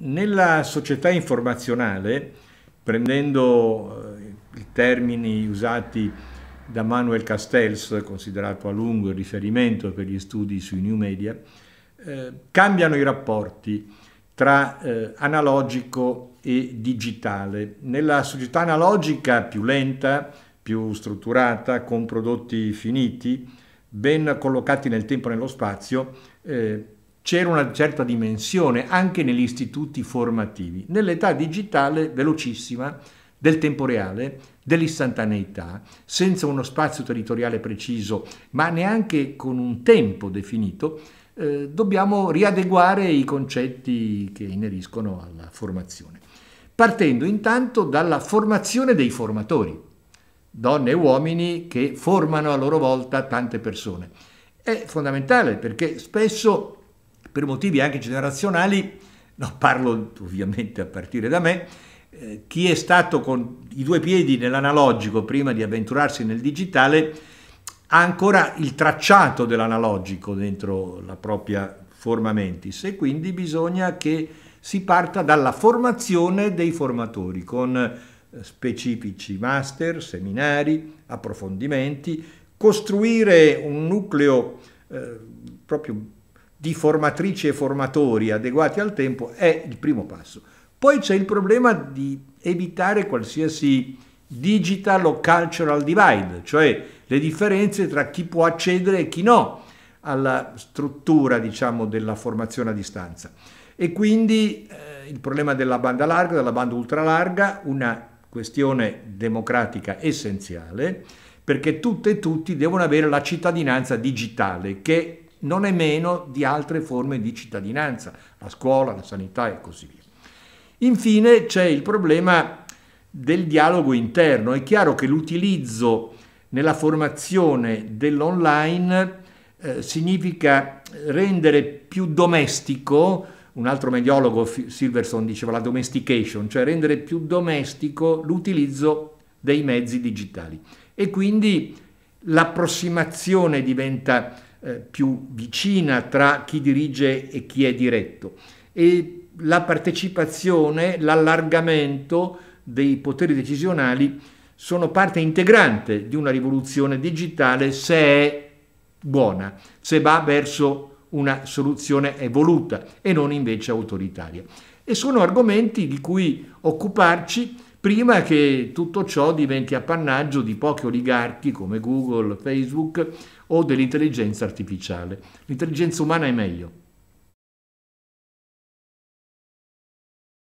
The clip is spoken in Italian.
Nella società informazionale, prendendo eh, i termini usati da Manuel Castells, considerato a lungo il riferimento per gli studi sui new media, eh, cambiano i rapporti tra eh, analogico e digitale. Nella società analogica più lenta, più strutturata, con prodotti finiti, ben collocati nel tempo e nello spazio, eh, c'era una certa dimensione anche negli istituti formativi. Nell'età digitale velocissima, del tempo reale, dell'istantaneità, senza uno spazio territoriale preciso, ma neanche con un tempo definito, eh, dobbiamo riadeguare i concetti che ineriscono alla formazione. Partendo intanto dalla formazione dei formatori, donne e uomini che formano a loro volta tante persone. È fondamentale perché spesso per motivi anche generazionali, no, parlo ovviamente a partire da me, eh, chi è stato con i due piedi nell'analogico prima di avventurarsi nel digitale ha ancora il tracciato dell'analogico dentro la propria forma mentis e quindi bisogna che si parta dalla formazione dei formatori con eh, specifici master, seminari, approfondimenti, costruire un nucleo eh, proprio di formatrici e formatori adeguati al tempo è il primo passo. Poi c'è il problema di evitare qualsiasi digital o cultural divide, cioè le differenze tra chi può accedere e chi no alla struttura diciamo, della formazione a distanza. E quindi eh, il problema della banda larga, della banda ultralarga, una questione democratica essenziale, perché tutte e tutti devono avere la cittadinanza digitale che non è meno di altre forme di cittadinanza, la scuola, la sanità e così via. Infine c'è il problema del dialogo interno. È chiaro che l'utilizzo nella formazione dell'online eh, significa rendere più domestico, un altro mediologo Silverson diceva la domestication, cioè rendere più domestico l'utilizzo dei mezzi digitali. E quindi l'approssimazione diventa eh, più vicina tra chi dirige e chi è diretto e la partecipazione, l'allargamento dei poteri decisionali sono parte integrante di una rivoluzione digitale se è buona, se va verso una soluzione evoluta e non invece autoritaria. E sono argomenti di cui occuparci prima che tutto ciò diventi appannaggio di pochi oligarchi come Google, Facebook o dell'intelligenza artificiale. L'intelligenza umana è meglio.